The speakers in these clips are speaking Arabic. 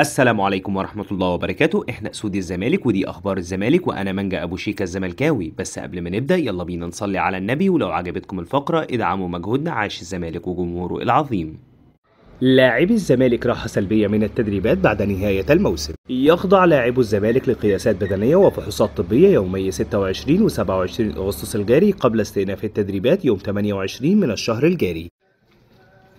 السلام عليكم ورحمة الله وبركاته احنا اسود الزمالك ودي اخبار الزمالك وانا منجا ابو شيكا الزملكاوي بس قبل ما نبدأ يلا بينا نصلي على النبي ولو عجبتكم الفقرة ادعموا مجهودنا عاش الزمالك وجمهوره العظيم لاعبي الزمالك راحة سلبية من التدريبات بعد نهاية الموسم يخضع لاعبو الزمالك لقياسات بدنية وفحوصات طبية يومي 26 و 27 أغسطس الجاري قبل استئناف التدريبات يوم 28 من الشهر الجاري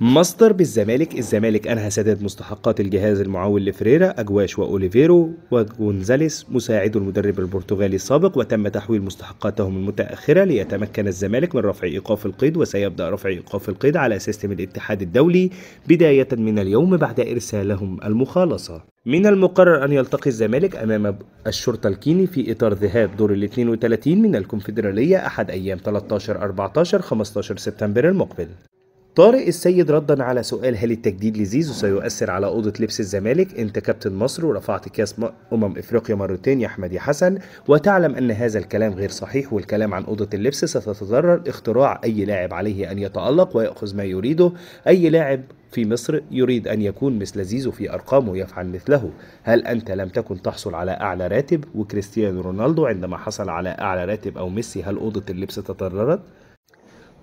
مصدر بالزمالك الزمالك أنهى سداد مستحقات الجهاز المعول لفريرا أجواش وأوليفيرو وجونزاليس مساعد المدرب البرتغالي السابق وتم تحويل مستحقاتهم المتأخرة ليتمكن الزمالك من رفع إيقاف القيد وسيبدأ رفع إيقاف القيد على سيستم الاتحاد الدولي بداية من اليوم بعد إرسالهم المخالصة من المقرر أن يلتقي الزمالك أمام الشرطة الكيني في إطار ذهاب دور ال 32 من الكونفدرالية أحد أيام 13 14 15 سبتمبر المقبل طارق السيد ردا على سؤال هل التجديد لزيزو سيؤثر على اوضه لبس الزمالك؟ انت كابتن مصر ورفعت كاس امم افريقيا مرتين يا احمد يا حسن وتعلم ان هذا الكلام غير صحيح والكلام عن اوضه اللبس ستتضرر اختراع اي لاعب عليه ان يتالق وياخذ ما يريده، اي لاعب في مصر يريد أن يكون مثل زيزو في أرقامه يفعل مثله هل أنت لم تكن تحصل على أعلى راتب وكريستيانو رونالدو عندما حصل على أعلى راتب أو ميسي هل أوضة اللبس تضررت؟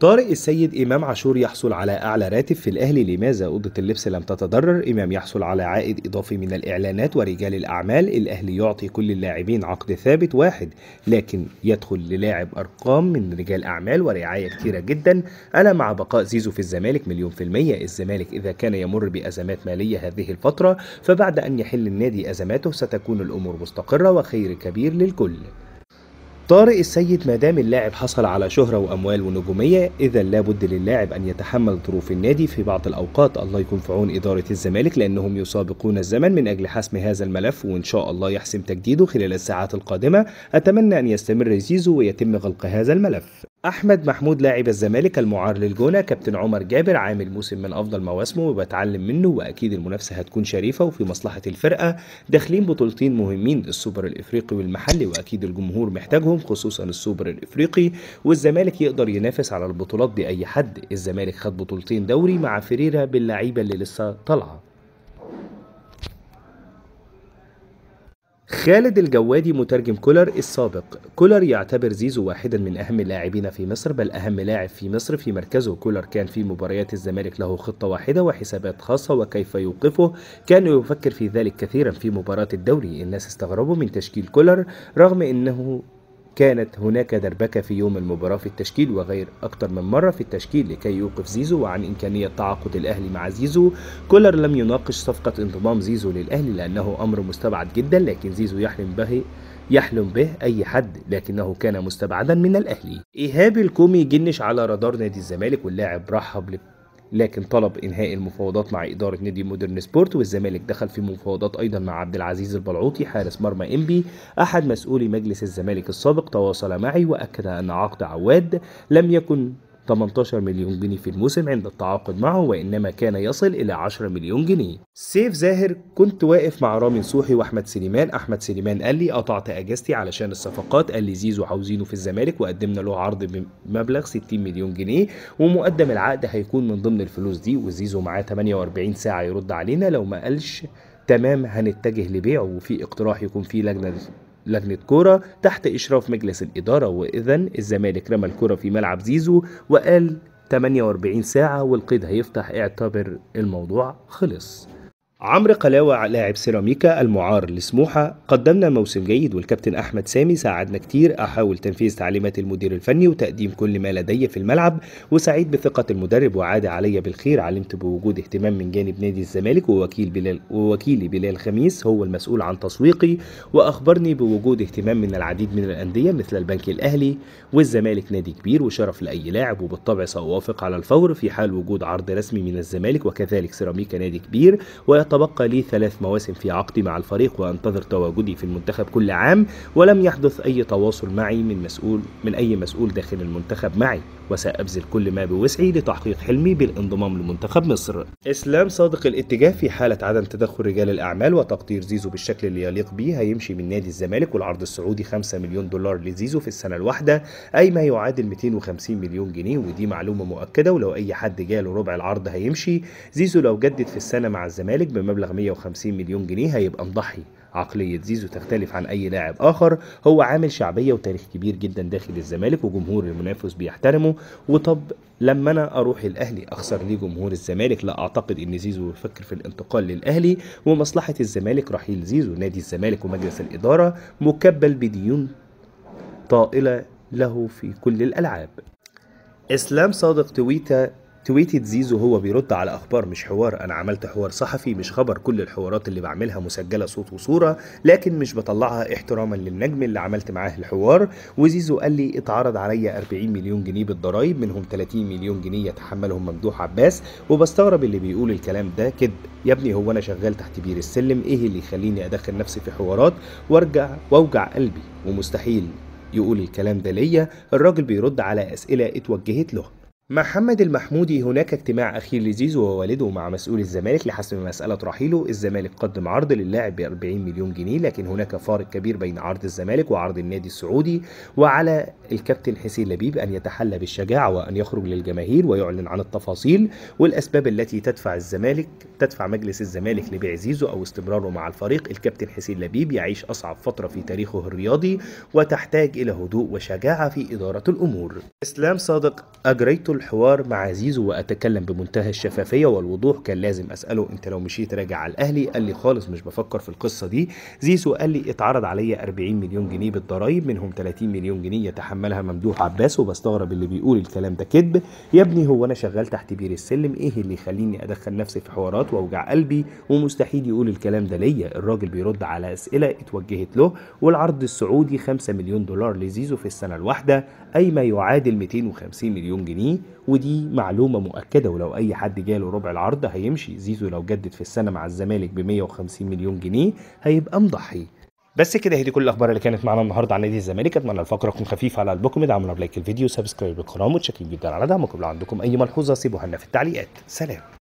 طارق السيد إمام عاشور يحصل على أعلى راتب في الأهلي لماذا أوضة اللبس لم تتضرر إمام يحصل على عائد إضافي من الإعلانات ورجال الأعمال الأهلي يعطي كل اللاعبين عقد ثابت واحد لكن يدخل للاعب أرقام من رجال أعمال ورعاية كتيرة جدا أنا مع بقاء زيزو في الزمالك مليون في المية الزمالك إذا كان يمر بأزمات مالية هذه الفترة فبعد أن يحل النادي أزماته ستكون الأمور مستقرة وخير كبير للكل طارق السيد ما دام اللاعب حصل على شهرة وأموال ونجومية إذا لابد للاعب أن يتحمل ظروف النادي في بعض الأوقات الله يكون في عون إدارة الزمالك لأنهم يسابقون الزمن من أجل حسم هذا الملف وإن شاء الله يحسم تجديده خلال الساعات القادمة أتمنى أن يستمر زيزو ويتم غلق هذا الملف احمد محمود لاعب الزمالك المعار للجونه كابتن عمر جابر عامل موسم من افضل مواسمه وبتعلم منه واكيد المنافسه هتكون شريفه وفي مصلحه الفرقه داخلين بطولتين مهمين السوبر الافريقي والمحلي واكيد الجمهور محتاجهم خصوصا السوبر الافريقي والزمالك يقدر ينافس على البطولات دي اي حد الزمالك خد بطولتين دوري مع فريرة باللعيبه اللي لسه طالعه خالد الجوادي مترجم كولر السابق كولر يعتبر زيزو واحدا من أهم اللاعبين في مصر بل أهم لاعب في مصر في مركزه كولر كان في مباريات الزمالك له خطة واحدة وحسابات خاصة وكيف يوقفه كان يفكر في ذلك كثيرا في مباراة الدوري الناس استغربوا من تشكيل كولر رغم أنه كانت هناك دربكة في يوم المباراة في التشكيل وغير أكثر من مرة في التشكيل لكي يوقف زيزو وعن إمكانية تعاقد الأهلي مع زيزو كولر لم يناقش صفقة انضمام زيزو للأهلي لأنه أمر مستبعد جدا لكن زيزو يحلم به يحلم به أي حد لكنه كان مستبعدا من الأهلي إيهاب الكومي جنش على رادار نادي الزمالك واللاعب رحب لكن طلب انهاء المفاوضات مع اداره نادي مودرن سبورت والزمالك دخل في مفاوضات ايضا مع عبد العزيز البلعوطي حارس مرمى انبي احد مسؤولي مجلس الزمالك السابق تواصل معي واكد ان عقد عواد لم يكن 18 مليون جنيه في الموسم عند التعاقد معه وإنما كان يصل إلى 10 مليون جنيه سيف زاهر كنت واقف مع رامي نصوحي وأحمد سليمان أحمد سليمان قال لي قطعت أجازتي علشان الصفقات قال لي زيزو عاوزينه في الزمالك وقدمنا له عرض بمبلغ 60 مليون جنيه ومقدم العقد هيكون من ضمن الفلوس دي وزيزو معاه 48 ساعة يرد علينا لو ما قالش تمام هنتجه لبيعه وفي اقتراح يكون فيه لجنة لجنة كورة تحت إشراف مجلس الإدارة وإذا الزمالك رمى الكورة في ملعب زيزو وقال 48 ساعة والقيد هيفتح اعتبر الموضوع خلص عمرو قلاوة لاعب سيراميكا المعار لسموحة قدمنا موسم جيد والكابتن أحمد سامي ساعدنا كتير أحاول تنفيذ تعليمات المدير الفني وتقديم كل ما لدي في الملعب وسعيد بثقة المدرب وعاد علي بالخير علمت بوجود اهتمام من جانب نادي الزمالك ووكيل بلال ووكيلي بلال خميس هو المسؤول عن تسويقي وأخبرني بوجود اهتمام من العديد من الأندية مثل البنك الأهلي والزمالك نادي كبير وشرف لأي لاعب وبالطبع سأوافق على الفور في حال وجود عرض رسمي من الزمالك وكذلك سيراميكا نادي كبير تبقى لي ثلاث مواسم في عقدي مع الفريق وأنتظر تواجدي في المنتخب كل عام ولم يحدث أي تواصل معي من مسؤول من أي مسؤول داخل المنتخب معي وسأبذل كل ما بوسعي لتحقيق حلمي بالانضمام لمنتخب مصر إسلام صادق الاتجاه في حالة عدم تدخل رجال الأعمال وتقدير زيزو بالشكل اللي يليق به هيمشي من نادي الزمالك والعرض السعودي 5 مليون دولار لزيزو في السنة الواحدة أي ما يعادل 250 مليون جنيه ودي معلومة مؤكدة ولو أي حد جاله ربع العرض هيمشي زيزو لو جدد في السنة مع الزمالك بمبلغ 150 مليون جنيه هيبقى مضحي عقلية زيزو تختلف عن أي لاعب آخر هو عامل شعبية وتاريخ كبير جدا داخل الزمالك وجمهور المنافس بيحترمه وطب لما أنا أروح الأهلي أخسر ليه جمهور الزمالك لا أعتقد إن زيزو يفكر في الانتقال للأهلي ومصلحة الزمالك رحيل زيزو نادي الزمالك ومجلس الإدارة مكبل بديون طائلة له في كل الألعاب إسلام صادق تويتا تويتت زيزو هو بيرد على اخبار مش حوار انا عملت حوار صحفي مش خبر كل الحوارات اللي بعملها مسجله صوت وصوره لكن مش بطلعها احتراما للنجم اللي عملت معاه الحوار وزيزو قال لي اتعرض عليا 40 مليون جنيه بالضرايب منهم 30 مليون جنيه يتحملهم ممدوح عباس وبستغرب اللي بيقول الكلام ده كذب يا ابني هو انا شغال تحت بير السلم ايه اللي يخليني ادخل نفسي في حوارات وارجع واوجع قلبي ومستحيل يقول الكلام ده ليا الراجل بيرد على اسئله اتوجهت له محمد المحمودي هناك اجتماع أخير لزيزو ووالده مع مسؤول الزمالك لحسم مسألة رحيله الزمالك قدم عرض للاعب ب 40 مليون جنيه لكن هناك فارق كبير بين عرض الزمالك وعرض النادي السعودي وعلى الكابتن حسين لبيب أن يتحلى بالشجاعة وأن يخرج للجماهير ويعلن عن التفاصيل والأسباب التي تدفع الزمالك تدفع مجلس الزمالك لبيع زيزو أو استمراره مع الفريق الكابتن حسين لبيب يعيش أصعب فترة في تاريخه الرياضي وتحتاج إلى هدوء وشجاعة في إدارة الأمور إسلام صادق أجريت الحوار مع زيزو واتكلم بمنتهى الشفافيه والوضوح كان لازم اساله انت لو مشيت راجع على الاهلي قال لي خالص مش بفكر في القصه دي زيزو قال لي اتعرض عليا 40 مليون جنيه بالضرايب منهم 30 مليون جنيه يتحملها ممدوح عباس وبستغرب اللي بيقول الكلام ده كذب يا ابني هو انا شغال تحت بير السلم ايه اللي يخليني ادخل نفسي في حوارات واوجع قلبي ومستحيل يقول الكلام ده ليا الراجل بيرد على اسئله اتوجهت له والعرض السعودي 5 مليون دولار لزيزو في السنه الواحده اي ما يعادل 250 مليون جنيه ودي معلومة مؤكدة ولو أي حد جاله ربع العرض هيمشي زيزو لو جدد في السنة مع الزمالك ب 150 مليون جنيه هيبقى مضحي بس كده هي دي كل الاخبار اللي كانت معانا النهارده عن نادي الزمالك اتمنى الفقره تكون خفيفه على قلبكم ادعمونا بلايك الفيديو سبسكرايب القناه متشكرين جدا على دعمكم لو عندكم اي ملحوظه سيبوها لنا في التعليقات سلام